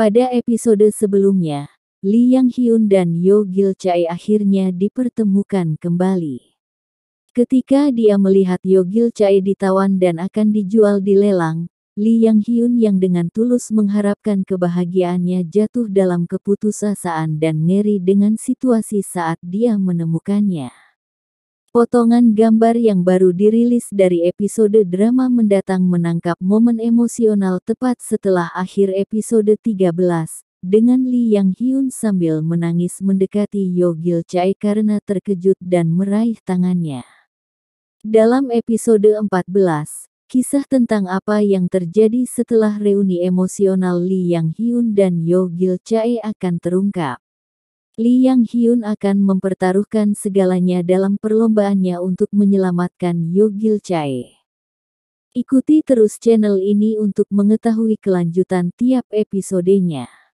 Pada episode sebelumnya, Li Yang Hyun dan Yo Gil Chae akhirnya dipertemukan kembali. Ketika dia melihat Yo Gil Chae ditawan dan akan dijual di lelang, Li Yang Hyun yang dengan tulus mengharapkan kebahagiaannya jatuh dalam keputusasaan dan ngeri dengan situasi saat dia menemukannya. Potongan gambar yang baru dirilis dari episode drama mendatang menangkap momen emosional tepat setelah akhir episode 13, dengan Lee Yang Hyun sambil menangis mendekati Yo Gil Chae karena terkejut dan meraih tangannya. Dalam episode 14, kisah tentang apa yang terjadi setelah reuni emosional Lee Yang Hyun dan Yo Gil Chae akan terungkap. Li Yang Hyun akan mempertaruhkan segalanya dalam perlombaannya untuk menyelamatkan Yo Gil Chae. Ikuti terus channel ini untuk mengetahui kelanjutan tiap episodenya.